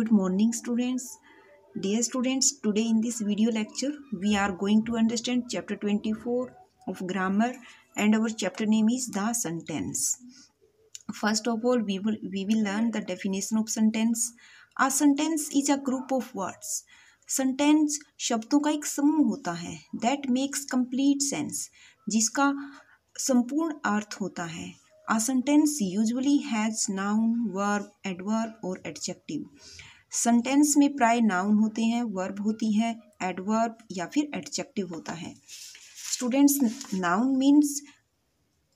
good morning students dear students today in this video lecture we are going to understand chapter 24 of grammar and our chapter name is the sentence first of all we will we will learn the definition of sentence a sentence is a group of words sentence शब्दों का एक समूह होता है that makes complete sense जिसका संपूर्ण अर्थ होता है A sentence usually has noun, verb, adverb और adjective. सेंटेंस में प्राय नाउन होते हैं वर्ब होती है एडवर्ब या फिर एडजेक्टिव होता है students noun means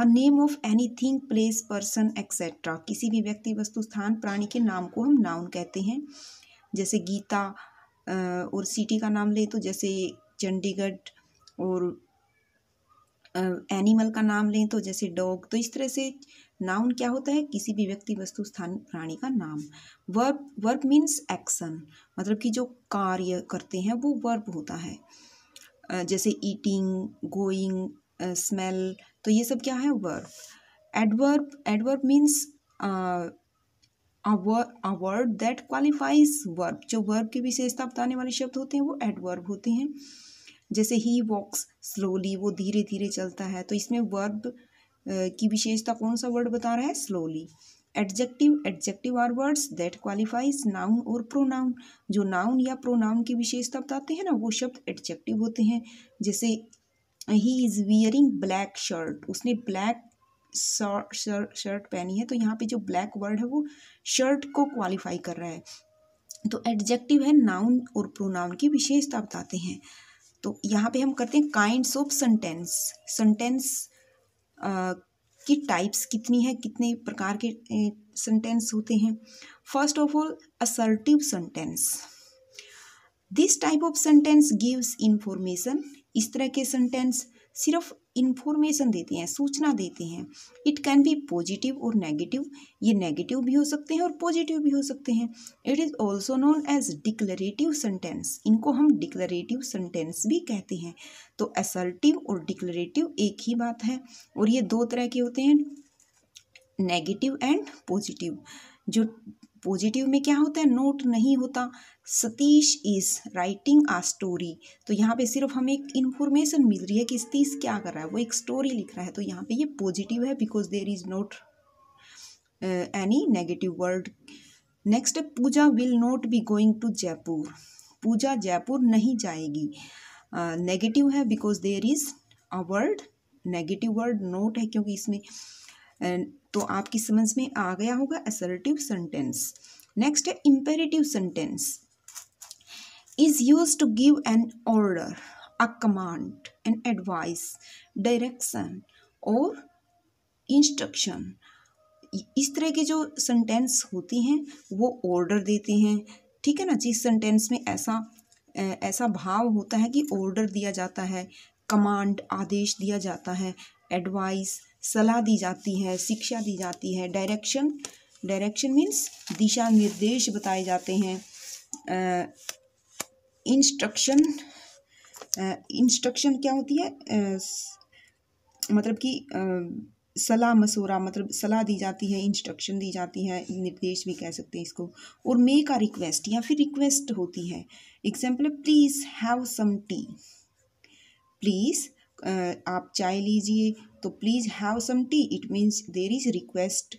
a name of anything place person etcetera किसी भी व्यक्ति वस्तु स्थान प्राणी के नाम को हम नाउन कहते हैं जैसे गीता और सिटी का नाम ले तो जैसे चंडीगढ़ और एनिमल का नाम लें तो जैसे डॉग तो इस तरह से नाउन क्या होता है किसी भी व्यक्ति वस्तु स्थान प्राणी का नाम वर्ब वर्ब मीन्स एक्शन मतलब कि जो कार्य करते हैं वो वर्ब होता है जैसे ईटिंग गोइंग स्मेल तो ये सब क्या है verb adverb adverb means a word that qualifies verb जो वर्ब की विशेषता बताने वाले शब्द होते हैं वो एडवर्ब होते हैं जैसे ही वॉक्स स्लोली वो धीरे धीरे चलता है तो इसमें वर्ब की विशेषता कौन सा वर्ड बता रहा है slowly adjective adjective are words that qualifies noun और प्रोनाउन जो नाउन या प्रोनाउन की विशेषता बताते हैं ना वो शब्द एडजेक्टिव होते हैं जैसे he is wearing black shirt उसने ब्लैक शर्ट पहनी है तो यहाँ पे जो ब्लैक वर्ड है वो शर्ट को क्वालिफाई कर रहा है तो एडजेक्टिव है नाउन और प्रोनाउन की विशेषता बताते हैं तो यहाँ पे हम करते हैं काइंड्स ऑफ सेंटेंस सेंटेंस की टाइप्स कितनी है कितने प्रकार के सेंटेंस होते हैं first of all assertive sentence this type of sentence gives information इस तरह के सेंटेंस सिर्फ इन्फॉर्मेशन देते हैं सूचना देते हैं इट कैन बी पॉजिटिव और नेगेटिव ये नेगेटिव भी हो सकते हैं और पॉजिटिव भी हो सकते हैं it is also known as declarative sentence इनको हम डिक्लरेटिव सेंटेंस भी कहते हैं तो असर्टिव और डिक्लरेटिव एक ही बात है और ये दो तरह के होते हैं नेगेटिव एंड पॉजिटिव जो पॉजिटिव में क्या होता है नोट नहीं होता Satish is writing a story तो यहाँ पे सिर्फ हमें एक इन्फॉर्मेशन मिल रही है कि सतीश क्या कर रहा है वो एक स्टोरी लिख रहा है तो यहाँ पे ये पॉजिटिव है because there is not any negative word next है Pooja will not be going to Jaipur Pooja Jaipur नहीं जाएगी नेगेटिव uh, है because there is a word negative word not है क्योंकि इसमें तो आपकी समझ में आ गया होगा असर्टिव सेंटेंस नेक्स्ट है imperative sentence is use to give an order a command an advice direction और इंस्ट्रक्शन इस तरह के जो सेंटेंस होती हैं वो ऑर्डर देते हैं ठीक है ना जिस सेंटेंस में ऐसा ऐसा भाव होता है कि ऑर्डर दिया जाता है कमांड आदेश दिया जाता है एडवाइस सलाह दी जाती है शिक्षा दी जाती है डायरेक्शन डायरेक्शन मीन्स दिशा निर्देश बताए जाते हैं इंस्ट्रक्शन इंस्ट्रक्शन क्या होती है uh, मतलब कि uh, सलाह मशूरा मतलब सलाह दी जाती है इंस्ट्रक्शन दी जाती है निर्देश भी कह सकते हैं इसको और मे का रिक्वेस्ट या फिर रिक्वेस्ट होती है example please have some tea please आप चाय लीजिए तो please have some tea it means there is request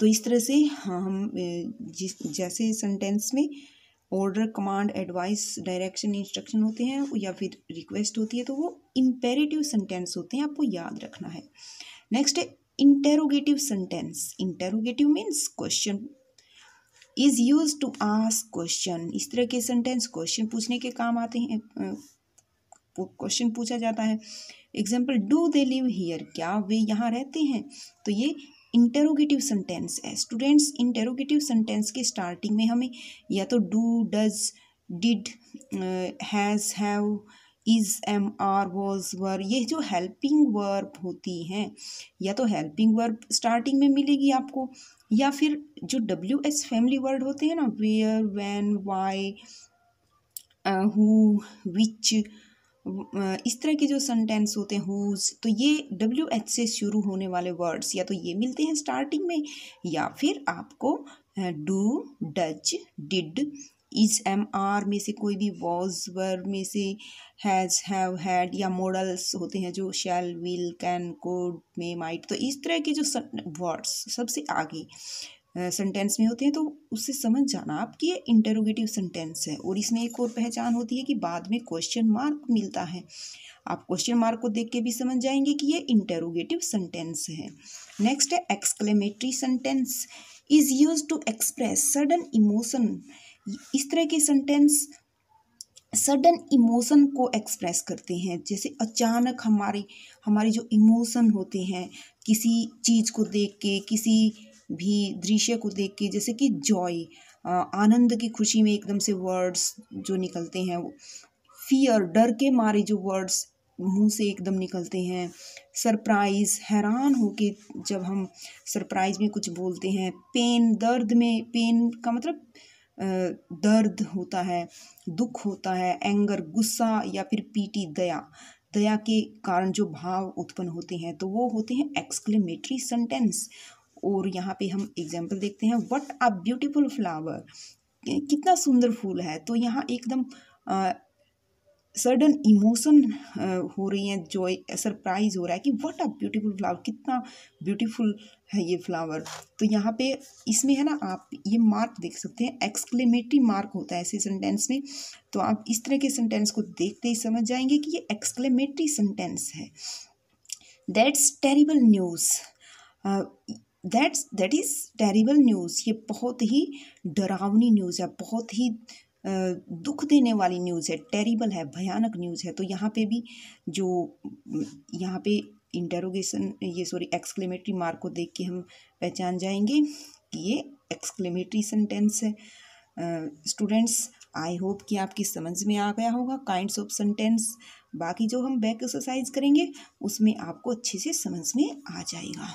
तो इस तरह से हम जिस जैसे सेंटेंस में order command advice direction instruction होते हैं या फिर रिक्वेस्ट होती है तो वो इम्पेरेटिव सेंटेंस होते हैं आपको याद रखना है नेक्स्ट है interrogative sentence interrogative means question is use to ask question इस तरह के सेंटेंस क्वेश्चन पूछने के काम आते हैं क्वेश्चन पूछा जाता है example do they live here क्या वे यहाँ रहते हैं तो ये इंटेरोगेटिव सेंटेंस है स्टूडेंट्स इंटेरोगेटिव सेंटेंस के स्टार्टिंग में हमें या तो do does did has have is am are was were ये जो हेल्पिंग वर्ब होती हैं या तो हेल्पिंग वर्ब स्टार्टिंग में मिलेगी आपको या फिर जो डब्ल्यू एस फैमिली वर्ड होते हैं ना where when why who which इस तरह के जो सेंटेंस होते हैं हुज तो ये डब्ल्यू एच से शुरू होने वाले वर्ड्स या तो ये मिलते हैं स्टार्टिंग में या फिर आपको do does did is am are में से कोई भी वॉज वर्ब में से हैज़ हैव हैड या मॉडल्स होते हैं जो shall will can could may might तो इस तरह के जो वर्ड्स सबसे आगे सेंटेंस में होते हैं तो उससे समझ जाना आप कि ये इंटरोगेटिव सेंटेंस है और इसमें एक और पहचान होती है कि बाद में क्वेश्चन मार्क मिलता है आप क्वेश्चन मार्क को देख के भी समझ जाएंगे कि ये इंटरोगेटिव सेंटेंस है नेक्स्ट है exclamatory sentence is use to express sudden emotion इस तरह के सेंटेंस सडन इमोशन को एक्सप्रेस करते हैं जैसे अचानक हमारे हमारे जो इमोशन होते हैं किसी चीज़ को देख के किसी भी दृश्य को देख के जैसे कि जॉय आनंद की खुशी में एकदम से वर्ड्स जो निकलते हैं फियर डर के मारे जो वर्ड्स मुंह से एकदम निकलते हैं सरप्राइज़ हैरान हो के जब हम सरप्राइज़ में कुछ बोलते हैं पेन दर्द में पेन का मतलब दर्द होता है दुख होता है एंगर गुस्सा या फिर पीटी दया दया के कारण जो भाव उत्पन्न होते हैं तो वो होते हैं एक्सक्लेमेटरी सेंटेंस और यहाँ पे हम एग्जाम्पल देखते हैं वट अ ब्यूटिफुल फ्लावर कितना सुंदर फूल है तो यहाँ एकदम सडन इमोशन हो रही है जॉय सरप्राइज हो रहा है कि वट अ ब्यूटिफुल फ्लावर कितना ब्यूटिफुल है ये फ्लावर तो यहाँ पे इसमें है ना आप ये मार्क देख सकते हैं एक्सक्लेमेटरी मार्क होता है ऐसे सेंटेंस में तो आप इस तरह के सेंटेंस को देखते ही समझ जाएंगे कि ये एक्सक्लेमेटरी सेंटेंस है that's terrible news that's that is terrible news ये बहुत ही डरावनी न्यूज़ है बहुत ही दुख देने वाली न्यूज़ है टेरिबल है भयानक न्यूज़ है तो यहाँ पे भी जो यहाँ पे इंटेरोगेशन ये सॉरी एक्सक्लेमेटरी मार्क को देख के हम पहचान जाएंगे कि ये एक्सक्लेमेटरी सेंटेंस है स्टूडेंट्स आई होप कि आपकी समझ में आ गया होगा काइंड्स ऑफ सेंटेंस बाकी जो हम बैक एक्सरसाइज करेंगे उसमें आपको अच्छे से समझ में आ जाएगा